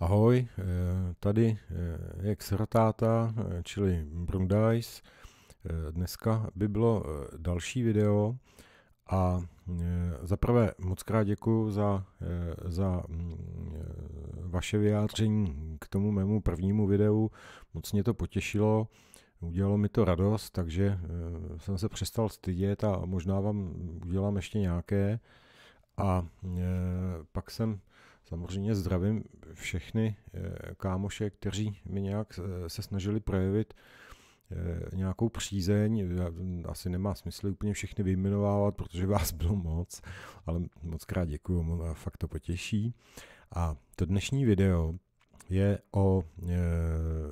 Ahoj, eh, tady eh, je Xrotáta, eh, čili Brundice. Dneska by bylo další video a zaprvé moc krát děkuji za, za mm, vaše vyjádření k tomu mému prvnímu videu. Moc mě to potěšilo, udělalo mi to radost, takže jsem se přestal stydět a možná vám udělám ještě nějaké. A pak jsem samozřejmě zdravím všechny eh, kámoše, kteří mi nějak eh, se snažili projevit eh, nějakou přízeň. Asi nemá smysl úplně všechny vyjmenovávat, protože vás bylo moc, ale moc krát děkuju, fakt to potěší. A to dnešní video je o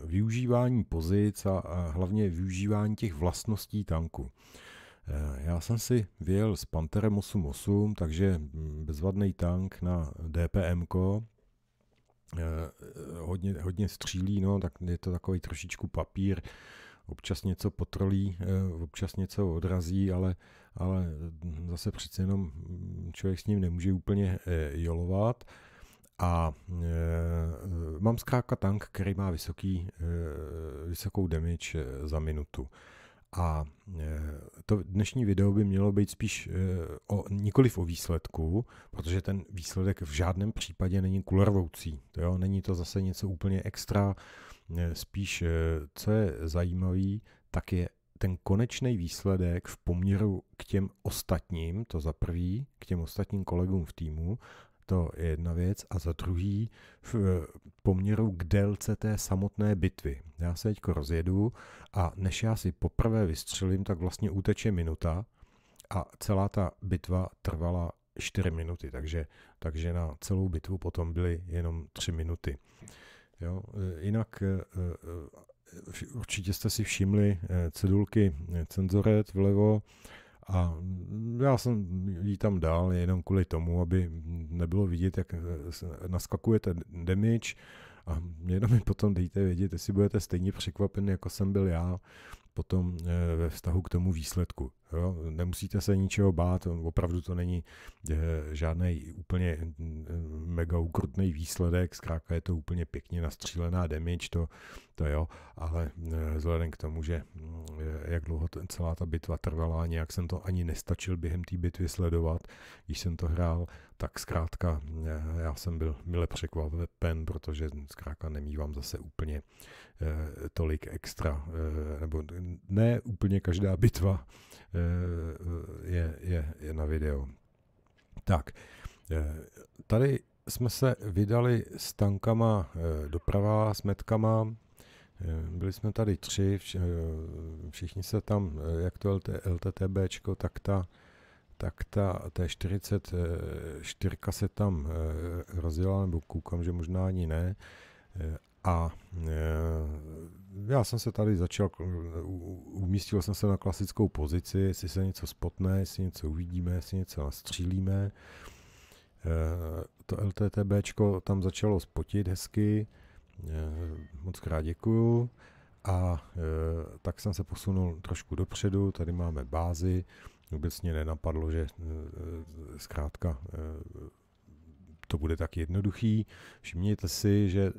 využívání pozic a hlavně využívání těch vlastností tanku. Eh, já jsem si vyjel s Panterem 88, takže mm, bezvadný tank na DPM. Eh, hodně, hodně střílí, no, tak je to takový trošičku papír, občas něco potrolí, eh, občas něco odrazí, ale, ale hm, zase přece jenom hm, člověk s ním nemůže úplně jolovat. A mám zkrátka tank, který má vysoký, vysokou damage za minutu. A e, to dnešní video by mělo být spíš e, o, nikoliv o výsledku, protože ten výsledek v žádném případě není kulervoucí. To jo? Není to zase něco úplně extra. E, spíš, co je zajímavý, tak je ten konečný výsledek v poměru k těm ostatním, to za prvý, k těm ostatním kolegům v týmu to je jedna věc. A za druhý v eh, poměru k délce té samotné bitvy. Já se teď rozjedu a než já si poprvé vystřelím, tak vlastně uteče minuta a celá ta bitva trvala 4 minuty, takže, takže na celou bitvu potom byly jenom 3 minuty. Jo, eh, jinak eh, určitě jste si všimli cedulky cenzoret vlevo a já jsem ji tam dal jenom kvůli tomu, aby nebylo vidět, jak eh, naskakujete damage a jenom mi potom dejte vědět, jestli budete stejně překvapen, jako jsem byl já potom eh, ve vztahu k tomu výsledku. Jo, nemusíte se ničeho bát, opravdu to není eh, žádný úplně eh, mega ukrutný výsledek, zkrátka je to úplně pěkně nastřílená damage, to, to jo, ale eh, vzhledem k tomu, že jak dlouho ten, celá ta bitva trvala, nějak jsem to ani nestačil během té bitvy sledovat, když jsem to hrál, tak zkrátka já jsem byl mile překvapen, protože zkrátka nemývám zase úplně tolik extra, nebo ne úplně každá bitva Eh, je, je, je na videu. Tak, eh, tady jsme se vydali s tankama eh, doprava, s metkama. Byli jsme tady tři, všichni se tam, jak to LT, LTTB, tak ta, tak ta T44 se tam rozjela, nebo koukám, že možná ani ne. A e, já jsem se tady začal, umístil jsem se na klasickou pozici, jestli se něco spotne, jestli něco uvidíme, jestli něco nastřílíme. E, to LTTBčko tam začalo spotit hezky, e, moc krát děkuju. A tak jsem se posunul trošku dopředu, tady máme bázi, vůbec mě nenapadlo, že zkrátka to bude tak jednoduchý. Všimněte si, že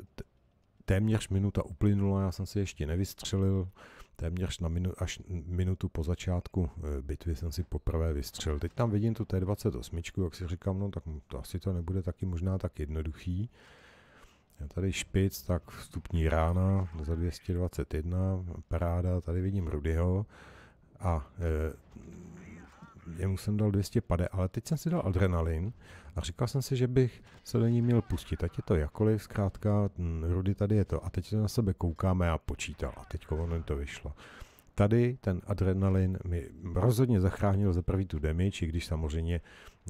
téměř minuta uplynula, já jsem si ještě nevystřelil, téměř na minu, až minutu po začátku eh, bitvy jsem si poprvé vystřelil. Teď tam vidím tu T28, jak si říkám, no tak to asi to nebude taky možná tak jednoduchý. Já tady špic, tak vstupní rána za 221, paráda, tady vidím Rudyho a e, jemu jsem dal 250, ale teď jsem si dal adrenalin a říkal jsem si, že bych se do ní měl pustit, ať je to jakoliv, zkrátka, Rudy tady je to. A teď na sebe koukáme a počítal a teď ono to vyšlo. Tady ten adrenalin mi rozhodně zachránil za prvý tu damage, i když samozřejmě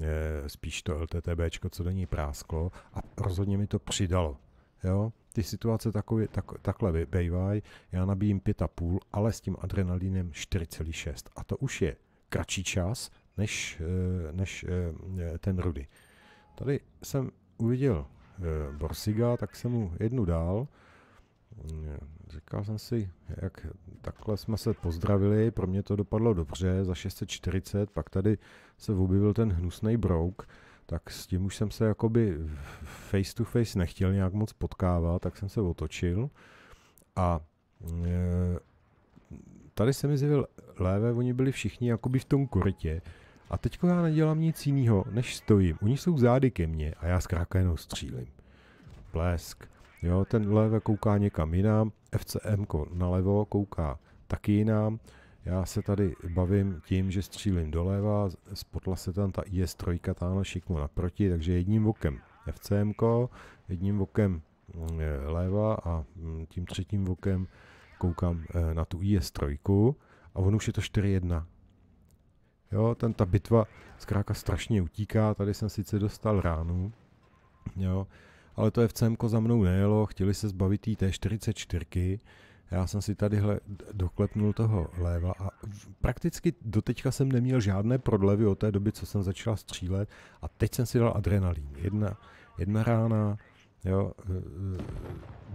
e, spíš to LTTB, co do ní prásklo a rozhodně mi to přidalo. Jo? Ty situace takový, tak, takhle bývají, já nabíjím 5,5, ale s tím adrenalinem 4,6 a to už je kratší čas než, eh, než eh, ten Rudy. Tady jsem uviděl eh, Borsiga, tak jsem mu jednu dál. Říkal jsem si, jak takhle jsme se pozdravili, pro mě to dopadlo dobře, za 640, pak tady se objevil ten hnusný brouk, tak s tím už jsem se jakoby face to face nechtěl nějak moc potkávat, tak jsem se otočil a tady se mi zjevil lévé, oni byli všichni jakoby v tom korytě. A teďko já nedělám nic jiného, než stojím. Oni jsou zády ke mně a já zkrátka jenom střílím. Plesk. Jo, ten lévé kouká někam jinam, FCM nalevo kouká taky jinam. Já se tady bavím tím, že střílím doleva, spotla se tam ta IS-3 táhle šikmo naproti, takže jedním okem FCM, jedním okem mm, leva a mm, tím třetím okem koukám eh, na tu IS-3 a on už je to 4-1. Jo, ten, ta bitva zkrátka strašně utíká, tady jsem sice dostal ránu, jo, ale to FCM za mnou nejelo, chtěli se zbavit té 44 já jsem si tadyhle doklepnul toho léva a prakticky doteďka jsem neměl žádné prodlevy od té doby, co jsem začal střílet a teď jsem si dal adrenalin. Jedna, jedna rána, jo, eh, eh,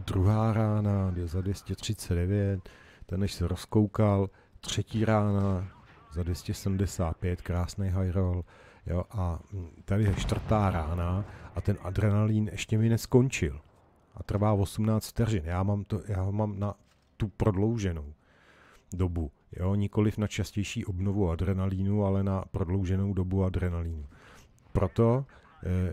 druhá rána je za 239, ten než se rozkoukal, třetí rána za 275, krásný high roll, jo, a tady je čtvrtá rána a ten adrenalín ještě mi neskončil a trvá 18 vteřin. Já mám, to, já mám na tu prodlouženou dobu, jo, nikoliv na častější obnovu adrenalínu, ale na prodlouženou dobu adrenalínu. Proto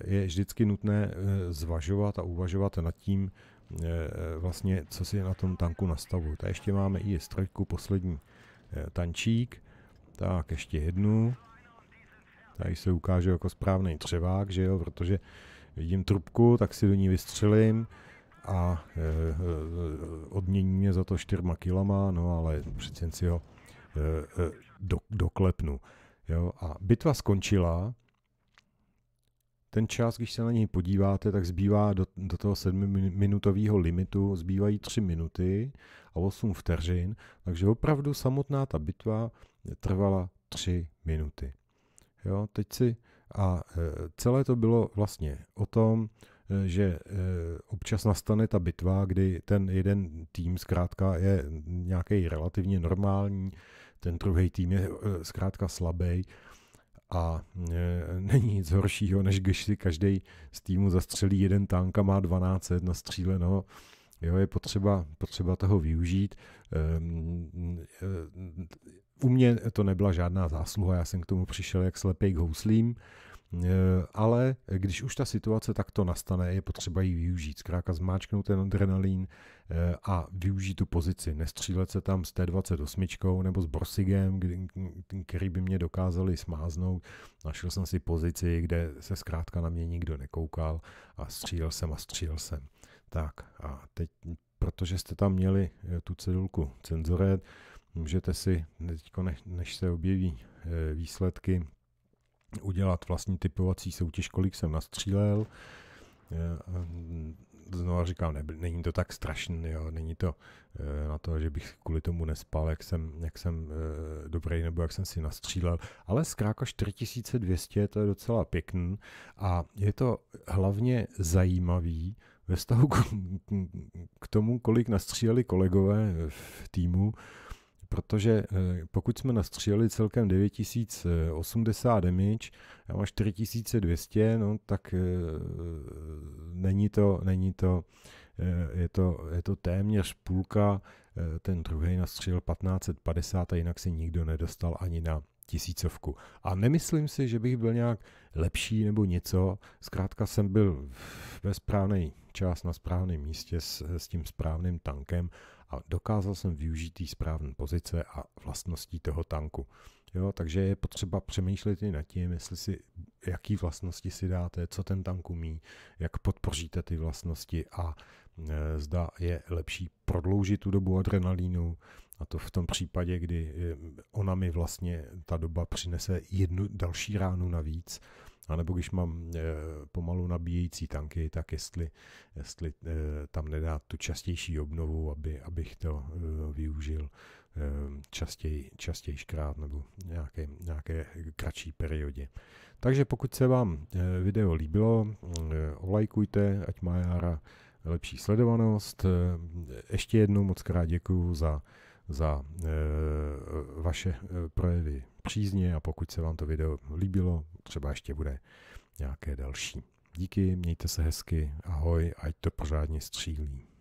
eh, je vždycky nutné eh, zvažovat a uvažovat nad tím, Eh, eh, vlastně, co si na tom tanku nastavuju. Tady ještě máme i strojku, poslední eh, tančík, tak ještě jednu. Tady se ukáže jako správný třevák, že jo, protože vidím trubku, tak si do ní vystřelím a odmění mě za to čtyřma kilama, no ale přeci jen si ho doklepnu. Jo? A bitva skončila, ten čas, když se na něj podíváte, tak zbývá do, do toho sedmiminutového limitu, zbývají tři minuty a osm vteřin, takže opravdu samotná ta bitva trvala tři minuty. Jo, teď si, a e, celé to bylo vlastně o tom, e, že e, občas nastane ta bitva, kdy ten jeden tým zkrátka je nějaký relativně normální, ten druhý tým je zkrátka slabý a e, není nic horšího, než když si každý z týmu zastřelí jeden tank a má 12 na Jo, je potřeba, potřeba toho využít. Ehm, e, u mě to nebyla žádná zásluha, já jsem k tomu přišel jak slepý k houslím Eh, ale když už ta situace takto nastane, je potřeba ji využít. Zkrátka zmáčknout ten adrenalín eh, a využít tu pozici. Nestřílet se tam s T28 nebo s Borsigem, který by mě dokázali smáznout. Našel jsem si pozici, kde se zkrátka na mě nikdo nekoukal a střílel jsem a střílel jsem. Tak a teď, protože jste tam měli eh, tu cedulku cenzoret, můžete si, teď než se objeví výsledky, udělat vlastní typovací soutěž, kolik jsem nastřílel. Znovu říkám, ne, není to tak strašný, jo, není to e, na to, že bych kvůli tomu nespal, jak jsem, jak jsem e, dobrý nebo jak jsem si nastřílel, ale zkrátka 4200 to je docela pěkný a je to hlavně zajímavý ve vztahu k tomu, kolik nastříleli kolegové v týmu, protože eh, pokud jsme nastřílili celkem 9080 damage, já mám 4200, no tak eh, není to, není to, eh, je to, je to téměř půlka, ten druhý nastřílil 1550 a jinak se nikdo nedostal ani na tisícovku. A nemyslím si, že bych byl nějak lepší nebo něco. Zkrátka jsem byl ve správný čas na správném místě s, s tím správným tankem a dokázal jsem využít té správné pozice a vlastností toho tanku. Jo, takže je potřeba přemýšlet i nad tím, jestli si, jaký vlastnosti si dáte, co ten tank umí, jak podpoříte ty vlastnosti a e, zda je lepší prodloužit tu dobu adrenalínu a to v tom případě, kdy e, ona mi vlastně ta doba přinese jednu další ránu navíc, a nebo když mám eh, pomalu nabíjející tanky, tak jestli, jestli eh, tam nedá tu častější obnovu, aby, abych to eh, využil častěji, častějiškrát nebo nějaké, nějaké kratší periodě. Takže pokud se vám video líbilo, olajkujte, ať má Jara lepší sledovanost. Ještě jednou moc krát děkuju za za eh, vaše eh, projevy přízně a pokud se vám to video líbilo, třeba ještě bude nějaké další. Díky, mějte se hezky, ahoj, ať to pořádně střílí.